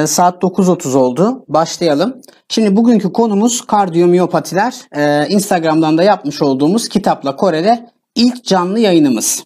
Ee, saat 9.30 oldu. Başlayalım. Şimdi bugünkü konumuz kardiyomiyopatiler. Ee, Instagram'dan da yapmış olduğumuz kitapla Kore'de ilk canlı yayınımız.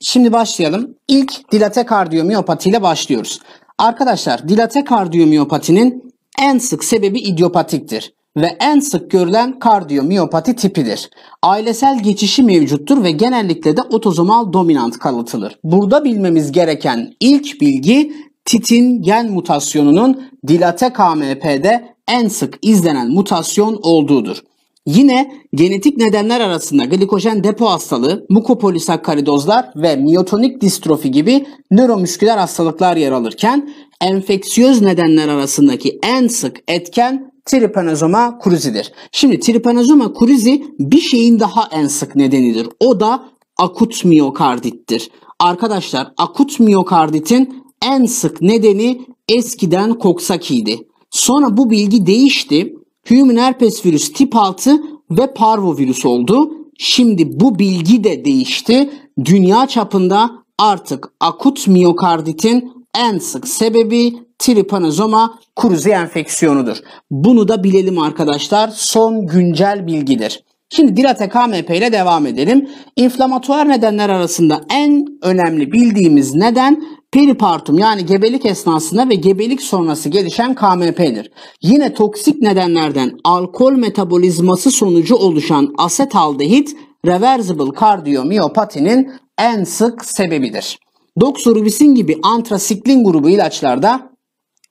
Şimdi başlayalım. İlk dilate kardiyomiyopati ile başlıyoruz. Arkadaşlar dilate kardiyomiyopatinin en sık sebebi idiopatiktir ve en sık görülen kardiyomiyopati tipidir. Ailesel geçişi mevcuttur ve genellikle de otozomal dominant kalıtılır. Burada bilmemiz gereken ilk bilgi Titin gen mutasyonunun dilate KMP'de en sık izlenen mutasyon olduğudur. Yine genetik nedenler arasında glikojen depo hastalığı, mukopolisakkaridozlar ve miyotonik distrofi gibi nöromüsküler hastalıklar yer alırken enfeksiyöz nedenler arasındaki en sık etken tripanozoma cruzi'dir. Şimdi tripanozoma cruzi bir şeyin daha en sık nedenidir. O da akut miyokardittir. Arkadaşlar akut miyokarditin en sık nedeni eskiden koksak idi. Sonra bu bilgi değişti. Human herpes virüs tip 6 ve parvovirüs oldu. Şimdi bu bilgi de değişti. Dünya çapında artık akut miyokarditin en sık sebebi tripanozoma kuruzi enfeksiyonudur. Bunu da bilelim arkadaşlar. Son güncel bilgidir. Şimdi Dilat'e KMP ile devam edelim. İnflamatuar nedenler arasında en önemli bildiğimiz neden peripartum yani gebelik esnasında ve gebelik sonrası gelişen KMP'dir. Yine toksik nedenlerden alkol metabolizması sonucu oluşan asetaldehit reversible kardiyomiyopatinin en sık sebebidir. Doksorubisin gibi antrasiklin grubu ilaçlarda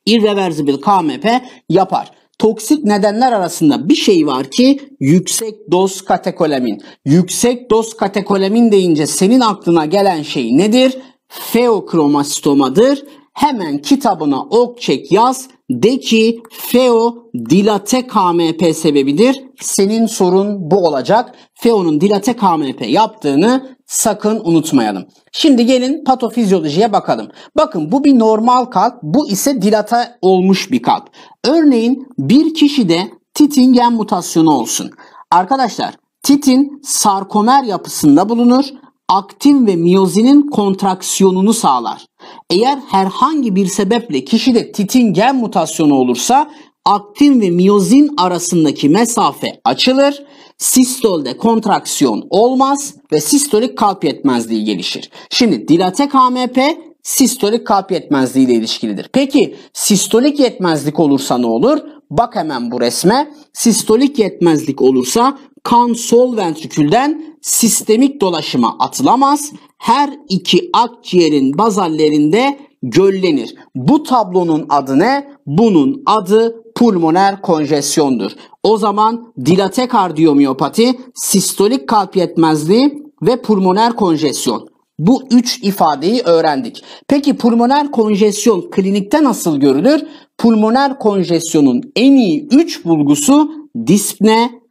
irreversible KMP yapar toksik nedenler arasında bir şey var ki yüksek doz katekolamin. Yüksek doz katekolamin deyince senin aklına gelen şey nedir? Feokromastomadır. Hemen kitabına ok çek yaz de ki feo dilate KMP sebebidir. Senin sorun bu olacak. Feo'nun dilate KMP yaptığını sakın unutmayalım. Şimdi gelin patofizyolojiye bakalım. Bakın bu bir normal kalp, bu ise dilata olmuş bir kalp. Örneğin bir kişide titin gen mutasyonu olsun. Arkadaşlar titin sarkomer yapısında bulunur, aktin ve miyozinin kontraksiyonunu sağlar. Eğer herhangi bir sebeple kişide titin gen mutasyonu olursa aktin ve miyozin arasındaki mesafe açılır. Sistolde kontraksiyon olmaz ve sistolik kalp yetmezliği gelişir. Şimdi dilatek AMP sistolik kalp yetmezliği ile ilişkilidir. Peki sistolik yetmezlik olursa ne olur? Bak hemen bu resme. Sistolik yetmezlik olursa kan sol ventrikülden sistemik dolaşıma atılamaz. Her iki akciğerin bazallerinde göllenir. Bu tablonun adı ne? Bunun adı pulmoner konjesyondur. O zaman dilate kardiyomiyopati, sistolik kalp yetmezliği ve pulmoner konjesyon. Bu üç ifadeyi öğrendik. Peki pulmoner konjesyon klinikte nasıl görülür? Pulmoner konjesyonun en iyi üç bulgusu dispne,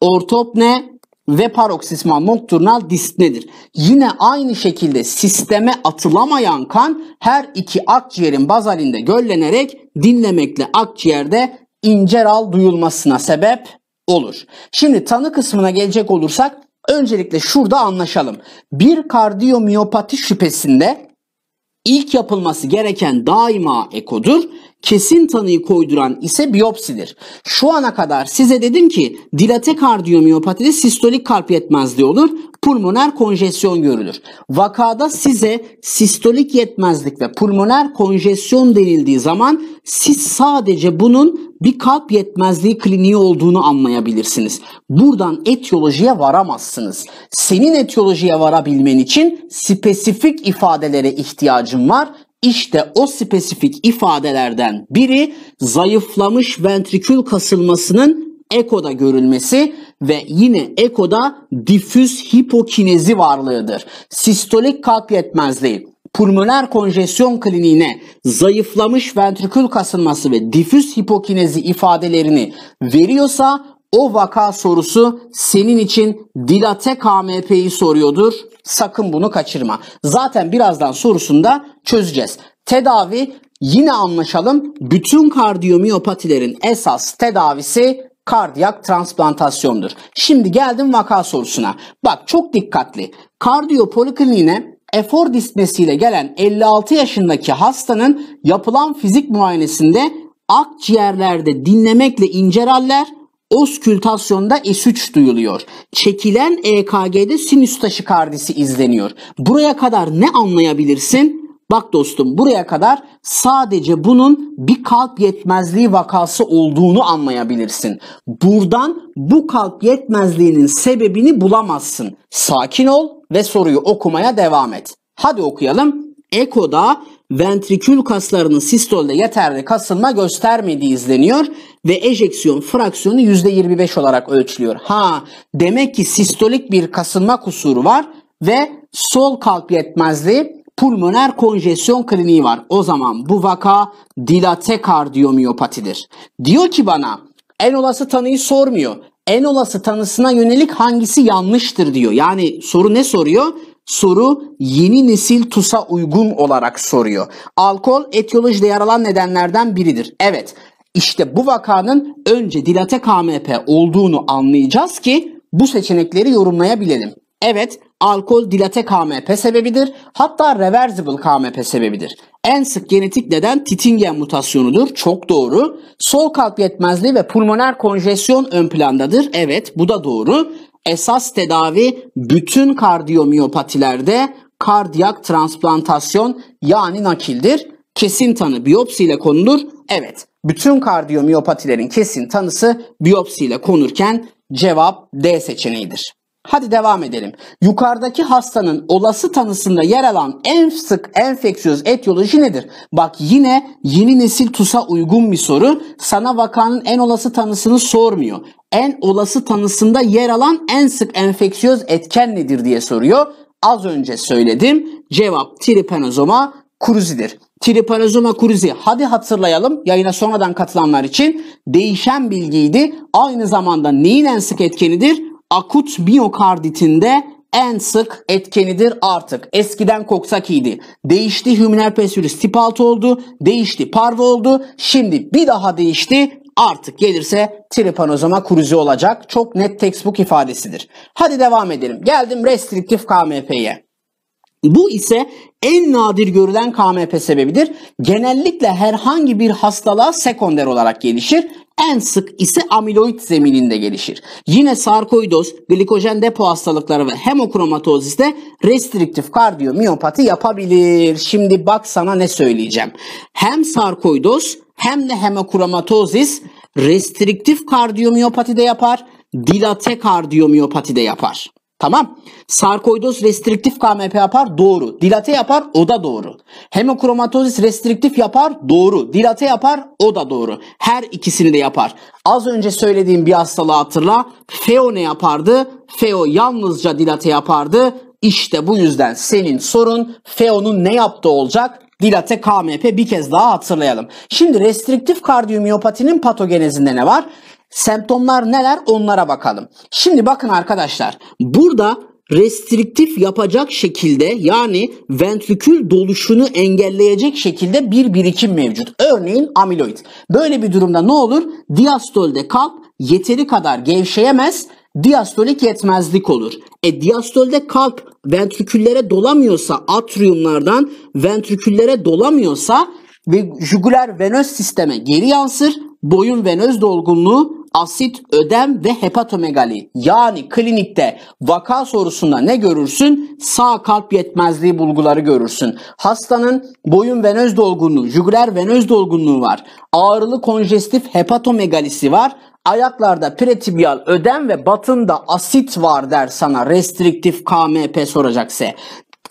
ortopne ve paroksismal nokturnal disipnedir. Yine aynı şekilde sisteme atılamayan kan her iki akciğerin bazalinde göllenerek dinlemekle akciğerde inceral duyulmasına sebep olur. Şimdi tanı kısmına gelecek olursak öncelikle şurada anlaşalım. Bir kardiyomiyopati şüphesinde İlk yapılması gereken daima ekodur. Kesin tanıyı koyduran ise biyopsidir. Şu ana kadar size dedim ki dilate dilatekardiyomiyopatide sistolik kalp yetmezliği olur pulmoner konjesyon görülür. Vakada size sistolik yetmezlik ve pulmoner konjesyon denildiği zaman siz sadece bunun bir kalp yetmezliği kliniği olduğunu anlayabilirsiniz. Buradan etiyolojiye varamazsınız. Senin etiyolojiye varabilmen için spesifik ifadelere ihtiyacın var. İşte o spesifik ifadelerden biri zayıflamış ventrikül kasılmasının ekoda görülmesi ve yine ekoda difüz hipokinezi varlığıdır. Sistolik kalp yetmezliği, pulmoner konjesyon kliniğine zayıflamış ventrikül kasılması ve difüz hipokinezi ifadelerini veriyorsa o vaka sorusu senin için Dilate KMP'yi soruyordur. Sakın bunu kaçırma. Zaten birazdan sorusunda çözeceğiz. Tedavi yine anlaşalım. Bütün kardiyomiyopatilerin esas tedavisi kardiyak transplantasyondur. Şimdi geldim vaka sorusuna. Bak çok dikkatli. Kardiyo polikliniğine efor dismesiyle gelen 56 yaşındaki hastanın yapılan fizik muayenesinde akciğerlerde dinlemekle inceraller, oskültasyonda e S3 duyuluyor. Çekilen EKG'de sinüs kardisi izleniyor. Buraya kadar ne anlayabilirsin? Bak dostum buraya kadar sadece bunun bir kalp yetmezliği vakası olduğunu anlayabilirsin. Buradan bu kalp yetmezliğinin sebebini bulamazsın. Sakin ol ve soruyu okumaya devam et. Hadi okuyalım. Eko'da ventrikül kaslarının sistolde yeterli kasılma göstermediği izleniyor ve ejeksiyon fraksiyonu %25 olarak ölçülüyor. Ha demek ki sistolik bir kasılma kusuru var ve sol kalp yetmezliği pulmoner konjesyon kliniği var. O zaman bu vaka dilate kardiyomiyopatidir. Diyor ki bana en olası tanıyı sormuyor. En olası tanısına yönelik hangisi yanlıştır diyor. Yani soru ne soruyor? Soru yeni nesil TUS'a uygun olarak soruyor. Alkol etiyolojide yer alan nedenlerden biridir. Evet işte bu vakanın önce dilate KMP olduğunu anlayacağız ki bu seçenekleri yorumlayabilelim. Evet alkol dilate KMP sebebidir. Hatta reversible KMP sebebidir. En sık genetik neden Titingen mutasyonudur. Çok doğru. Sol kalp yetmezliği ve pulmoner konjesyon ön plandadır. Evet bu da doğru. Esas tedavi bütün kardiyomiyopatiler'de kardiyak transplantasyon yani nakildir. Kesin tanı biyopsiyle konulur. Evet bütün kardiyomiyopatilerin kesin tanısı biyopsiyle konurken cevap D seçeneğidir. Hadi devam edelim. Yukarıdaki hastanın olası tanısında yer alan en sık enfeksiyöz etiyoloji nedir? Bak yine yeni nesil TUS'a uygun bir soru. Sana vakanın en olası tanısını sormuyor. En olası tanısında yer alan en sık enfeksiyöz etken nedir diye soruyor. Az önce söyledim. Cevap tripanozoma cruzi'dir. Tripanozoma cruzi hadi hatırlayalım yayına sonradan katılanlar için değişen bilgiydi. Aynı zamanda neyin en sık etkenidir? akut miyokarditinde en sık etkenidir artık. Eskiden koksak koksakiydi. Değişti hüminal pesülüs tip 6 oldu. Değişti parvo oldu. Şimdi bir daha değişti. Artık gelirse tripanozoma kruzi olacak. Çok net textbook ifadesidir. Hadi devam edelim. Geldim restriktif KMP'ye. Bu ise en nadir görülen KMP sebebidir. Genellikle herhangi bir hastalığa sekonder olarak gelişir en sık ise amiloid zemininde gelişir. Yine sarkoidoz, glikojen depo hastalıkları ve hemokromatozis de restriktif kardiyomiyopati yapabilir. Şimdi bak sana ne söyleyeceğim. Hem sarkoidoz hem de hemokromatozis restriktif kardiyomiyopati de yapar, dilate kardiyomiyopati de yapar. Tamam. Sarkoidoz restriktif KMP yapar doğru. Dilate yapar o da doğru. Hemokromatozis restriktif yapar doğru. Dilate yapar o da doğru. Her ikisini de yapar. Az önce söylediğim bir hastalığı hatırla. Feo ne yapardı? Feo yalnızca dilate yapardı. İşte bu yüzden senin sorun Feo'nun ne yaptığı olacak? Dilate KMP bir kez daha hatırlayalım. Şimdi restriktif kardiyomiyopatinin patogenezinde ne var? Semptomlar neler onlara bakalım. Şimdi bakın arkadaşlar burada restriktif yapacak şekilde yani ventrikül doluşunu engelleyecek şekilde bir birikim mevcut. Örneğin amiloid. Böyle bir durumda ne olur? Diastolde kalp yeteri kadar gevşeyemez, diastolik yetmezlik olur. E diastolde kalp ventriküllere dolamıyorsa atriyumlardan ventriküllere dolamıyorsa ve jugüler venöz sisteme geri yansır. Boyun venöz dolgunluğu, asit, ödem ve hepatomegali. Yani klinikte vaka sorusunda ne görürsün? Sağ kalp yetmezliği bulguları görürsün. Hastanın boyun venöz dolgunluğu, jugüler venöz dolgunluğu var. Ağrılı konjestif hepatomegalisi var. Ayaklarda pretibial ödem ve batında asit var der sana restriktif KMP soracaksa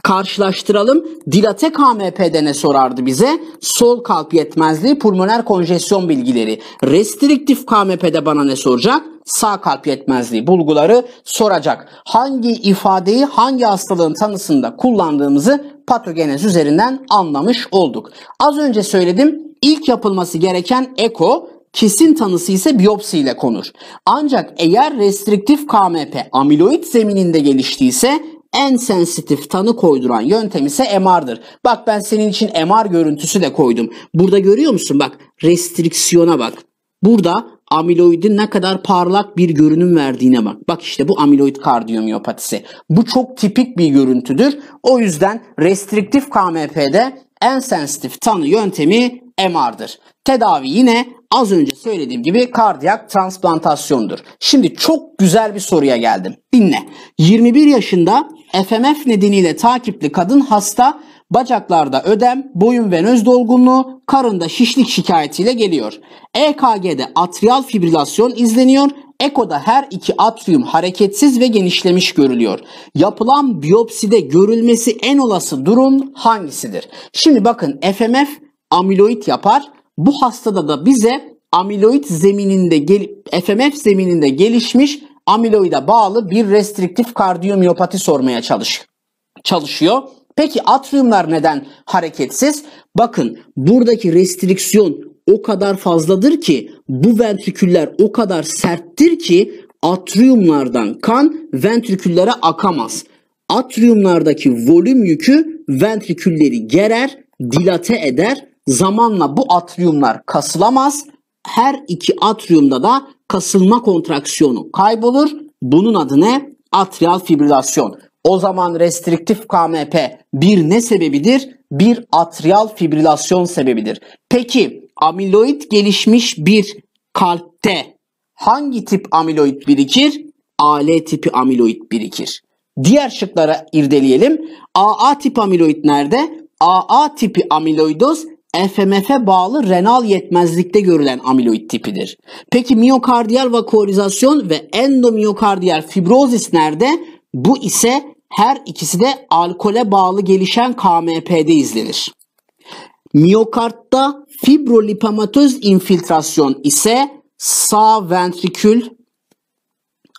karşılaştıralım. Dilate KMP'de ne sorardı bize? Sol kalp yetmezliği, pulmoner konjesyon bilgileri. Restriktif KMP'de bana ne soracak? Sağ kalp yetmezliği bulguları soracak. Hangi ifadeyi hangi hastalığın tanısında kullandığımızı patogenez üzerinden anlamış olduk. Az önce söyledim. İlk yapılması gereken eko kesin tanısı ise ile konur. Ancak eğer restriktif KMP amiloid zemininde geliştiyse en sensitif tanı koyduran yöntem ise MR'dır. Bak ben senin için MR görüntüsü de koydum. Burada görüyor musun? Bak restriksiyona bak. Burada amiloidin ne kadar parlak bir görünüm verdiğine bak. Bak işte bu amiloid kardiyomiyopatisi. Bu çok tipik bir görüntüdür. O yüzden restriktif KMP'de en sensitif tanı yöntemi MR'dır. Tedavi yine az önce söylediğim gibi kardiyak transplantasyondur. Şimdi çok güzel bir soruya geldim. Dinle. 21 yaşında FMF nedeniyle takipli kadın hasta bacaklarda ödem, boyun venöz dolgunluğu, karında şişlik şikayetiyle geliyor. EKG'de atrial fibrilasyon izleniyor. Eko'da her iki atrium hareketsiz ve genişlemiş görülüyor. Yapılan biyopside görülmesi en olası durum hangisidir? Şimdi bakın FMF amiloid yapar bu hastada da bize amiloid zemininde FMF zemininde gelişmiş amiloida bağlı bir restriktif kardiyomiyopati sormaya çalışıyor. çalışıyor. Peki atriumlar neden hareketsiz? Bakın buradaki restriksiyon o kadar fazladır ki bu ventriküller o kadar serttir ki atriumlardan kan ventriküllere akamaz. Atriumlardaki volüm yükü ventrikülleri gerer, dilate eder Zamanla bu atriyumlar kasılamaz. Her iki atriyumda da kasılma kontraksiyonu kaybolur. Bunun adı ne? Atrial fibrilasyon. O zaman restriktif KMP bir ne sebebidir? Bir atrial fibrilasyon sebebidir. Peki amiloid gelişmiş bir kalpte hangi tip amiloid birikir? AL tipi amiloid birikir. Diğer şıklara irdeleyelim. AA tip amiloid nerede? AA tipi amiloidoz FMF'e bağlı renal yetmezlikte görülen amiloid tipidir. Peki miyokardiyal vakuorizasyon ve endomiyokardiyal fibrozis nerede? Bu ise her ikisi de alkole bağlı gelişen KMP'de izlenir. Miyokartta fibrolipomatöz infiltrasyon ise sağ ventrikül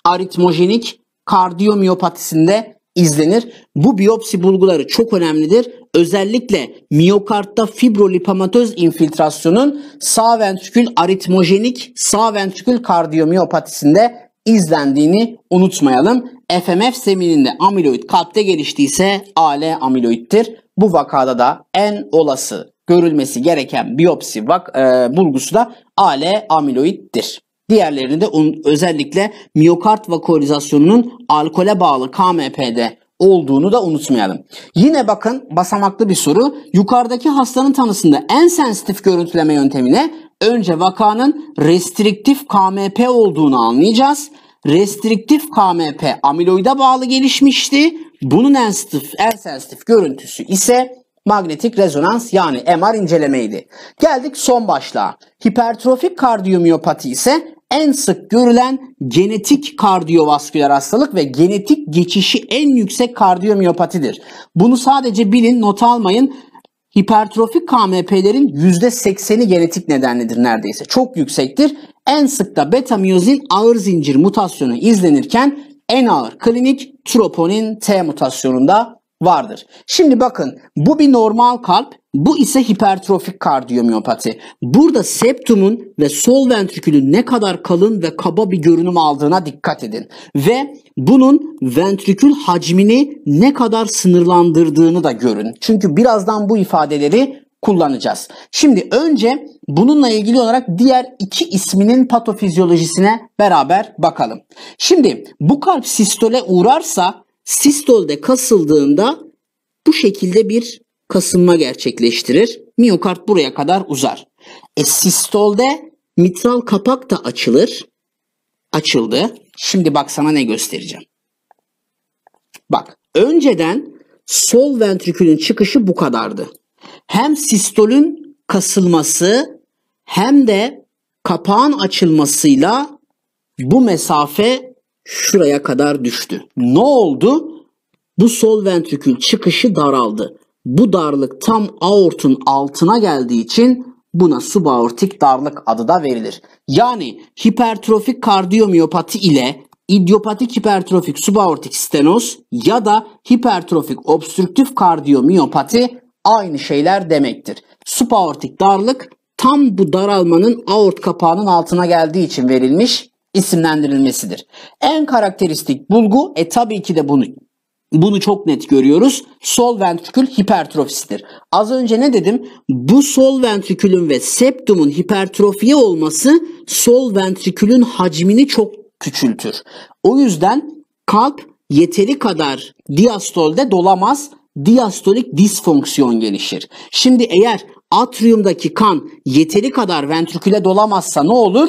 aritmojenik kardiyomiyopatisinde izlenir. Bu biyopsi bulguları çok önemlidir. Özellikle miyokartta fibrolipomatöz infiltrasyonun sağ ventrikül aritmojenik sağ ventrikül kardiyomiyopatisinde izlendiğini unutmayalım. FMF semininde amiloid kalpte geliştiyse AL amiloidtir. Bu vakada da en olası görülmesi gereken biyopsi vak e, bulgusu da AL amiloittir. Diğerlerinde özellikle miyokart vakolizasyonunun alkole bağlı KMP'de olduğunu da unutmayalım. Yine bakın basamaklı bir soru. Yukarıdaki hastanın tanısında en sensitif görüntüleme yöntemine önce vakanın restriktif KMP olduğunu anlayacağız. Restriktif KMP amiloida bağlı gelişmişti. Bunun en, stif, en sensitif görüntüsü ise manyetik rezonans yani MR incelemeydi. Geldik son başlığa. Hipertrofik kardiyomiyopati ise en sık görülen genetik kardiyovasküler hastalık ve genetik geçişi en yüksek kardiyomiyopatidir. Bunu sadece bilin, not almayın. Hipertrofik KMP'lerin %80'i genetik nedenlidir neredeyse. Çok yüksektir. En sık da beta miyozin ağır zincir mutasyonu izlenirken en ağır klinik troponin T mutasyonunda vardır. Şimdi bakın bu bir normal kalp, bu ise hipertrofik kardiyomiyopati. Burada septumun ve sol ventrikülün ne kadar kalın ve kaba bir görünüm aldığına dikkat edin. Ve bunun ventrikül hacmini ne kadar sınırlandırdığını da görün. Çünkü birazdan bu ifadeleri kullanacağız. Şimdi önce bununla ilgili olarak diğer iki isminin patofizyolojisine beraber bakalım. Şimdi bu kalp sistole uğrarsa Sistolde kasıldığında bu şekilde bir kasılma gerçekleştirir. Miyokart buraya kadar uzar. E sistolde mitral kapak da açılır. Açıldı. Şimdi bak sana ne göstereceğim. Bak önceden sol ventrikülün çıkışı bu kadardı. Hem sistolün kasılması hem de kapağın açılmasıyla bu mesafe şuraya kadar düştü. Ne oldu? Bu sol ventrikül çıkışı daraldı. Bu darlık tam aortun altına geldiği için buna subaortik darlık adı da verilir. Yani hipertrofik kardiyomiyopati ile idiopatik hipertrofik subaortik stenoz ya da hipertrofik obstrüktif kardiyomiyopati aynı şeyler demektir. Subaortik darlık tam bu daralmanın aort kapağının altına geldiği için verilmiş isimlendirilmesidir. En karakteristik bulgu e tabii ki de bunu bunu çok net görüyoruz. Sol ventrikül hipertrofisidir. Az önce ne dedim? Bu sol ventrikülün ve septumun hipertrofiye olması sol ventrikülün hacmini çok küçültür. O yüzden kalp yeteri kadar diastolde dolamaz. Diastolik disfonksiyon gelişir. Şimdi eğer atriumdaki kan yeteri kadar ventriküle dolamazsa ne olur?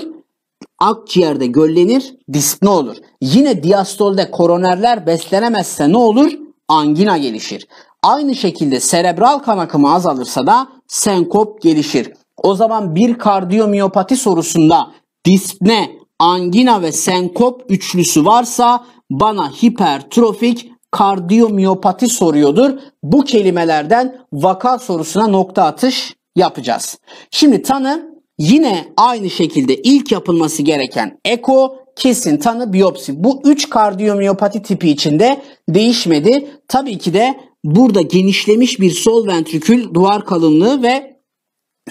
akciğerde göllenir, dispne olur. Yine diastolde koronerler beslenemezse ne olur? Angina gelişir. Aynı şekilde serebral kan akımı azalırsa da senkop gelişir. O zaman bir kardiyomiyopati sorusunda dispne, angina ve senkop üçlüsü varsa bana hipertrofik kardiyomiyopati soruyordur. Bu kelimelerden vaka sorusuna nokta atış yapacağız. Şimdi tanı Yine aynı şekilde ilk yapılması gereken eko, kesin tanı, biyopsi. Bu 3 kardiyomiyopati tipi içinde değişmedi. Tabii ki de burada genişlemiş bir sol ventrikül duvar kalınlığı ve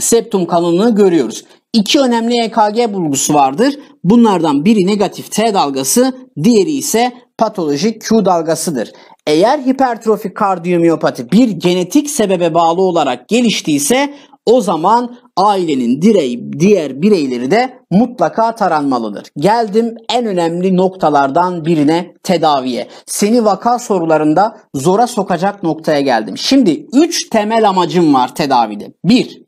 septum kalınlığı görüyoruz. İki önemli EKG bulgusu vardır. Bunlardan biri negatif T dalgası, diğeri ise patolojik Q dalgasıdır. Eğer hipertrofik kardiyomiyopati bir genetik sebebe bağlı olarak geliştiyse o zaman ailenin direy, diğer bireyleri de mutlaka taranmalıdır. Geldim en önemli noktalardan birine tedaviye. Seni vaka sorularında zora sokacak noktaya geldim. Şimdi 3 temel amacım var tedavide. 1.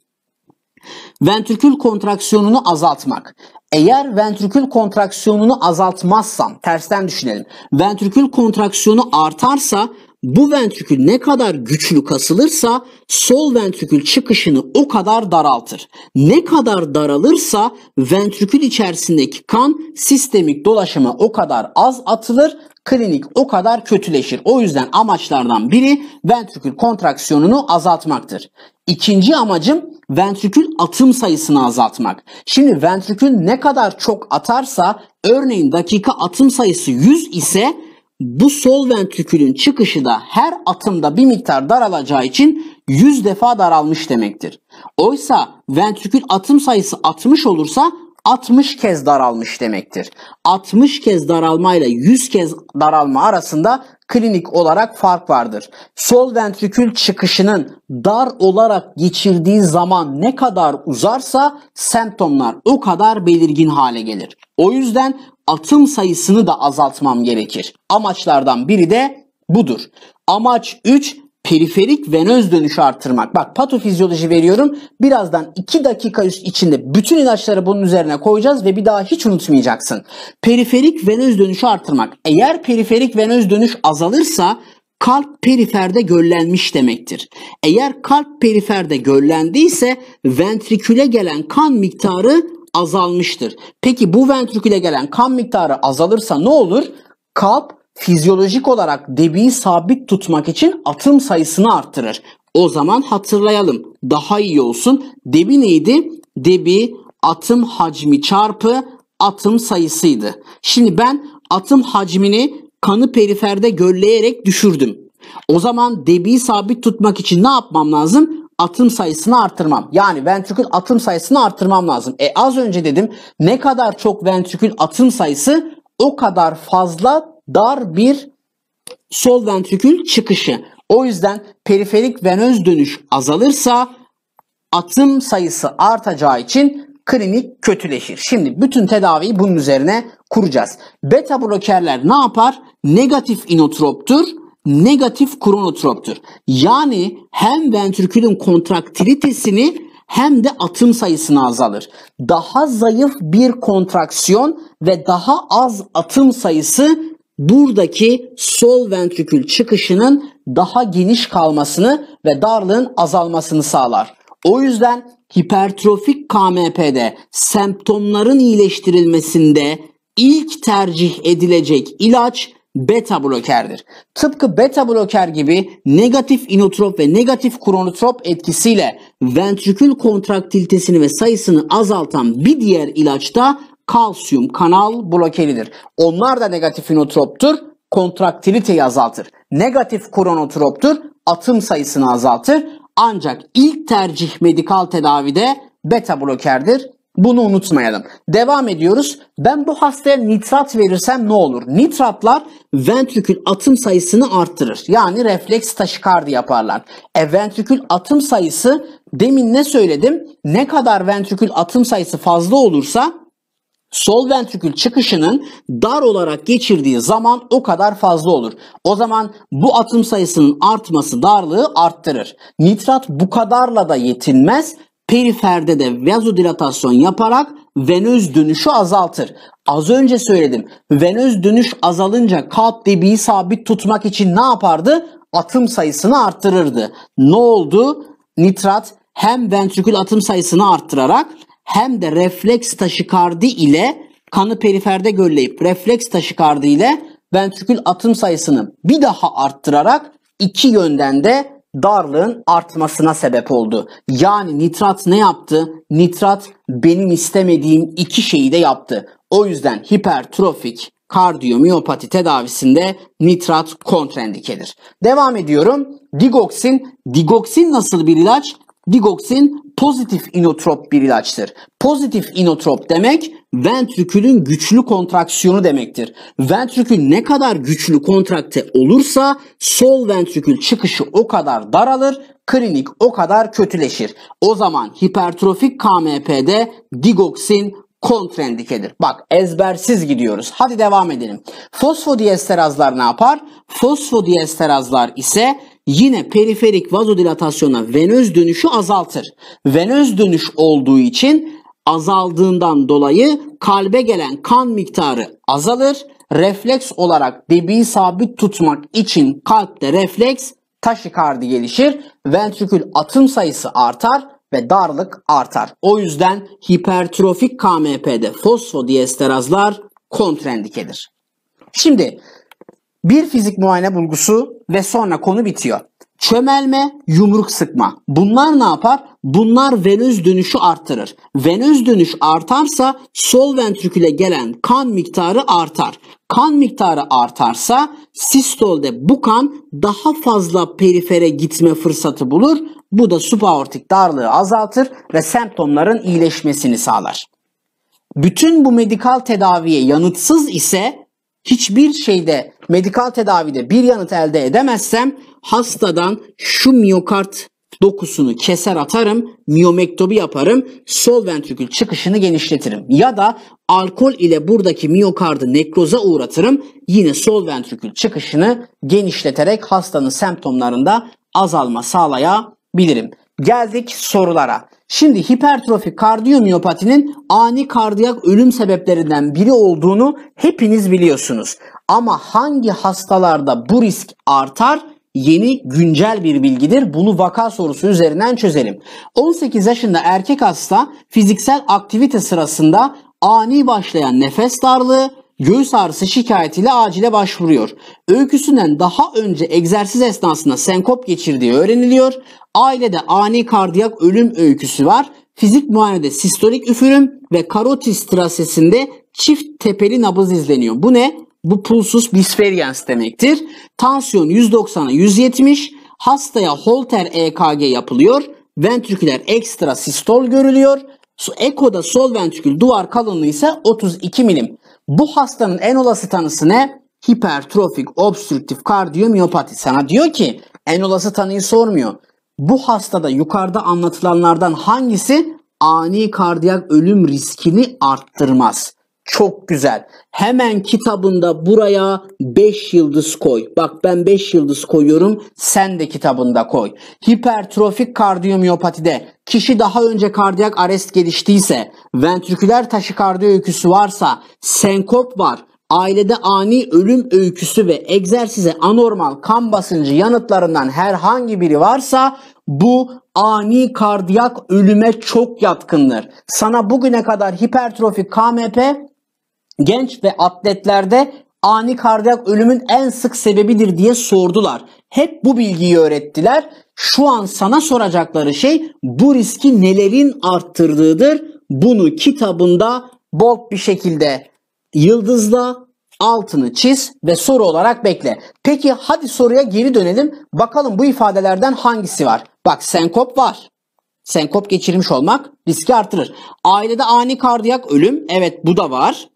Ventrikül kontraksiyonunu azaltmak. Eğer ventrikül kontraksiyonunu azaltmazsan, tersten düşünelim. Ventrikül kontraksiyonu artarsa bu ventrikül ne kadar güçlü kasılırsa sol ventrikül çıkışını o kadar daraltır. Ne kadar daralırsa ventrikül içerisindeki kan sistemik dolaşıma o kadar az atılır, klinik o kadar kötüleşir. O yüzden amaçlardan biri ventrikül kontraksiyonunu azaltmaktır. İkinci amacım ventrikül atım sayısını azaltmak. Şimdi ventrikül ne kadar çok atarsa örneğin dakika atım sayısı 100 ise bu sol ventrikülün çıkışı da her atımda bir miktar daralacağı için 100 defa daralmış demektir. Oysa ventrikül atım sayısı 60 olursa 60 kez daralmış demektir. 60 kez daralmayla 100 kez daralma arasında klinik olarak fark vardır. Sol ventrikül çıkışının dar olarak geçirdiği zaman ne kadar uzarsa semptomlar o kadar belirgin hale gelir. O yüzden atım sayısını da azaltmam gerekir. Amaçlardan biri de budur. Amaç 3 periferik venöz dönüşü artırmak. Bak patofizyoloji veriyorum. Birazdan 2 dakika içinde bütün ilaçları bunun üzerine koyacağız ve bir daha hiç unutmayacaksın. Periferik venöz dönüşü artırmak. Eğer periferik venöz dönüş azalırsa kalp periferde göllenmiş demektir. Eğer kalp periferde göllendiyse ventriküle gelen kan miktarı azalmıştır. Peki bu ventriküle gelen kan miktarı azalırsa ne olur? Kalp fizyolojik olarak debiyi sabit tutmak için atım sayısını arttırır. O zaman hatırlayalım. Daha iyi olsun. Debi neydi? Debi atım hacmi çarpı atım sayısıydı. Şimdi ben atım hacmini kanı periferde gölleyerek düşürdüm. O zaman debiyi sabit tutmak için ne yapmam lazım? atım sayısını artırmam. Yani ventrikül atım sayısını artırmam lazım. E az önce dedim ne kadar çok ventrikül atım sayısı o kadar fazla dar bir sol ventrikül çıkışı. O yüzden periferik venöz dönüş azalırsa atım sayısı artacağı için klinik kötüleşir. Şimdi bütün tedaviyi bunun üzerine kuracağız. Beta blokerler ne yapar? Negatif inotroptur, negatif kronotroptur. Yani hem ventrikülün kontraktilitesini hem de atım sayısını azalır. Daha zayıf bir kontraksiyon ve daha az atım sayısı buradaki sol ventrikül çıkışının daha geniş kalmasını ve darlığın azalmasını sağlar. O yüzden hipertrofik KMP'de semptomların iyileştirilmesinde ilk tercih edilecek ilaç beta blokerdir. Tıpkı beta bloker gibi negatif inotrop ve negatif kronotrop etkisiyle ventrikül kontraktilitesini ve sayısını azaltan bir diğer ilaç da kalsiyum kanal blokelidir. Onlar da negatif inotroptur, kontraktiliteyi azaltır. Negatif kronotroptur, atım sayısını azaltır. Ancak ilk tercih medikal tedavide beta blokerdir. Bunu unutmayalım. Devam ediyoruz. Ben bu hastaya nitrat verirsem ne olur? Nitratlar ventrikül atım sayısını arttırır. Yani refleks taşikardi yaparlar. E ventrikül atım sayısı demin ne söyledim? Ne kadar ventrikül atım sayısı fazla olursa sol ventrikül çıkışının dar olarak geçirdiği zaman o kadar fazla olur. O zaman bu atım sayısının artması darlığı arttırır. Nitrat bu kadarla da yetinmez. Periferde de vazodilatasyon yaparak venöz dönüşü azaltır. Az önce söyledim. Venöz dönüş azalınca kalp debiyi sabit tutmak için ne yapardı? Atım sayısını arttırırdı. Ne oldu? Nitrat hem ventrikül atım sayısını arttırarak hem de refleks taşikardi ile kanı periferde gölleyip refleks taşikardi ile ventrikül atım sayısını bir daha arttırarak iki yönden de darlığın artmasına sebep oldu. Yani nitrat ne yaptı? Nitrat benim istemediğim iki şeyi de yaptı. O yüzden hipertrofik kardiyomiyopati tedavisinde nitrat kontraindikedir. Devam ediyorum. Digoksin. Digoksin nasıl bir ilaç? Digoksin pozitif inotrop bir ilaçtır. Pozitif inotrop demek ventrikülün güçlü kontraksiyonu demektir. Ventrikül ne kadar güçlü kontrakte olursa sol ventrikül çıkışı o kadar daralır, klinik o kadar kötüleşir. O zaman hipertrofik KMP'de digoksin kontrendikedir. Bak ezbersiz gidiyoruz. Hadi devam edelim. Fosfodiesterazlar ne yapar? Fosfodiesterazlar ise yine periferik vazodilatasyona venöz dönüşü azaltır. Venöz dönüş olduğu için azaldığından dolayı kalbe gelen kan miktarı azalır. Refleks olarak debiyi sabit tutmak için kalpte refleks taşikardi gelişir. Ventrikül atım sayısı artar ve darlık artar. O yüzden hipertrofik KMP'de fosfodiesterazlar kontrendikedir. Şimdi bir fizik muayene bulgusu ve sonra konu bitiyor. Çömelme, yumruk sıkma. Bunlar ne yapar? Bunlar venöz dönüşü artırır. Venöz dönüş artarsa sol ventriküle gelen kan miktarı artar. Kan miktarı artarsa sistolde bu kan daha fazla perifere gitme fırsatı bulur. Bu da supaortik darlığı azaltır ve semptomların iyileşmesini sağlar. Bütün bu medikal tedaviye yanıtsız ise hiçbir şeyde medikal tedavide bir yanıt elde edemezsem hastadan şu miyokart dokusunu keser atarım, miyomektobi yaparım, sol ventrikül çıkışını genişletirim. Ya da alkol ile buradaki miyokardı nekroza uğratırım, yine sol ventrikül çıkışını genişleterek hastanın semptomlarında azalma sağlayabilirim. Geldik sorulara. Şimdi hipertrofi kardiyomiyopatinin ani kardiyak ölüm sebeplerinden biri olduğunu hepiniz biliyorsunuz. Ama hangi hastalarda bu risk artar? Yeni güncel bir bilgidir. Bunu vaka sorusu üzerinden çözelim. 18 yaşında erkek hasta fiziksel aktivite sırasında ani başlayan nefes darlığı, göğüs ağrısı şikayetiyle acile başvuruyor. Öyküsünden daha önce egzersiz esnasında senkop geçirdiği öğreniliyor. Ailede ani kardiyak ölüm öyküsü var. Fizik muayenede sistolik üfürüm ve karotis trasesinde çift tepeli nabız izleniyor. Bu ne? Bu pulsus bisfergens demektir. Tansiyon 190'a 170. Hastaya Holter EKG yapılıyor. Ventriküler ekstra sistol görülüyor. Ekoda sol ventrikül duvar kalınlığı ise 32 milim. Bu hastanın en olası tanısı ne? Hipertrofik obstrüktif kardiyomiyopati. Sana diyor ki en olası tanıyı sormuyor. Bu hastada yukarıda anlatılanlardan hangisi ani kardiyak ölüm riskini arttırmaz? çok güzel. Hemen kitabında buraya 5 yıldız koy. Bak ben 5 yıldız koyuyorum. Sen de kitabında koy. Hipertrofik kardiyomiyopatide kişi daha önce kardiyak arrest geliştiyse, ventriküler taşikardi öyküsü varsa, senkop var, ailede ani ölüm öyküsü ve egzersize anormal kan basıncı yanıtlarından herhangi biri varsa bu ani kardiyak ölüme çok yatkındır. Sana bugüne kadar hipertrofik KMP genç ve atletlerde ani kardiyak ölümün en sık sebebidir diye sordular. Hep bu bilgiyi öğrettiler. Şu an sana soracakları şey bu riski nelerin arttırdığıdır. Bunu kitabında bold bir şekilde yıldızla altını çiz ve soru olarak bekle. Peki hadi soruya geri dönelim. Bakalım bu ifadelerden hangisi var? Bak senkop var. Senkop geçirmiş olmak riski artırır. Ailede ani kardiyak ölüm evet bu da var.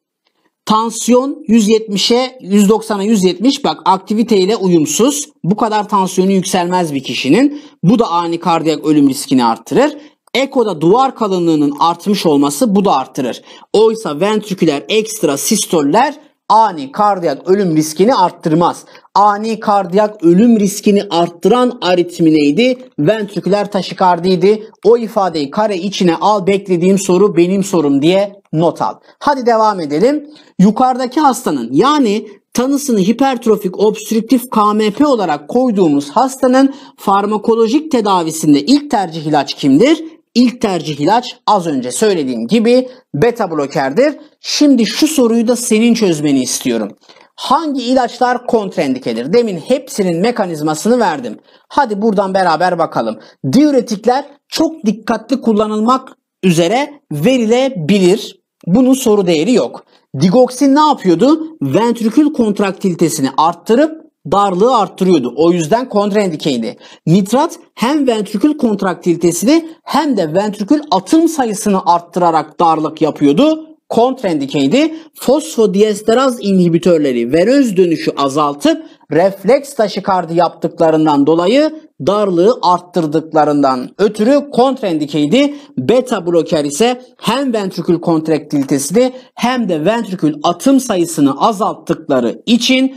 Tansiyon 170'e 190'a 170 bak aktivite ile uyumsuz. Bu kadar tansiyonu yükselmez bir kişinin. Bu da ani kardiyak ölüm riskini arttırır. Ekoda duvar kalınlığının artmış olması bu da artırır. Oysa ventriküler ekstra sistoller ani kardiyak ölüm riskini arttırmaz. Ani kardiyak ölüm riskini arttıran aritmi neydi? Ventriküler taşikardiydi. O ifadeyi kare içine al beklediğim soru benim sorum diye not al. Hadi devam edelim. Yukarıdaki hastanın yani tanısını hipertrofik obstrüktif KMP olarak koyduğumuz hastanın farmakolojik tedavisinde ilk tercih ilaç kimdir? İlk tercih ilaç az önce söylediğim gibi beta blokerdir. Şimdi şu soruyu da senin çözmeni istiyorum. Hangi ilaçlar kontraindikedir? Demin hepsinin mekanizmasını verdim. Hadi buradan beraber bakalım. Diüretikler çok dikkatli kullanılmak üzere verilebilir. Bunun soru değeri yok. Digoksin ne yapıyordu? Ventrikül kontraktilitesini arttırıp darlığı arttırıyordu. O yüzden kontraindikeydi. Nitrat hem ventrikül kontraktilitesini hem de ventrikül atım sayısını arttırarak darlık yapıyordu. Kontraindikeydi. Fosfodiesteraz inhibitörleri veröz dönüşü azaltıp refleks taşikardi yaptıklarından dolayı darlığı arttırdıklarından ötürü kontraindikeydi. Beta bloker ise hem ventrikül kontraktilitesini hem de ventrikül atım sayısını azalttıkları için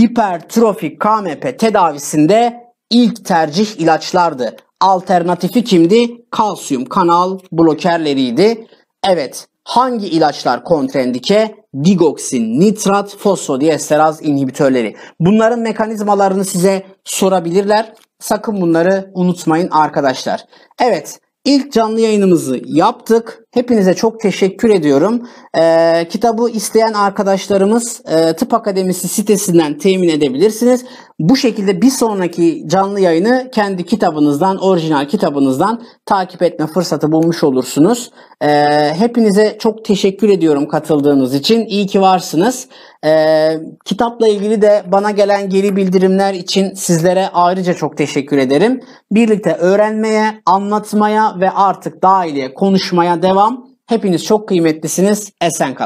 hipertrofik KMP tedavisinde ilk tercih ilaçlardı. Alternatifi kimdi? Kalsiyum kanal blokerleriydi. Evet, hangi ilaçlar kontrendike? Digoksin, nitrat, fosfodiesteraz inhibitörleri. Bunların mekanizmalarını size sorabilirler. Sakın bunları unutmayın arkadaşlar. Evet, ilk canlı yayınımızı yaptık. Hepinize çok teşekkür ediyorum. Ee, kitabı isteyen arkadaşlarımız e, Tıp Akademisi sitesinden temin edebilirsiniz. Bu şekilde bir sonraki canlı yayını kendi kitabınızdan, orijinal kitabınızdan takip etme fırsatı bulmuş olursunuz. Ee, hepinize çok teşekkür ediyorum katıldığınız için. İyi ki varsınız. Ee, kitapla ilgili de bana gelen geri bildirimler için sizlere ayrıca çok teşekkür ederim. Birlikte öğrenmeye, anlatmaya ve artık daha ileriye konuşmaya devam Hepiniz çok kıymetlisiniz. Esen kalın.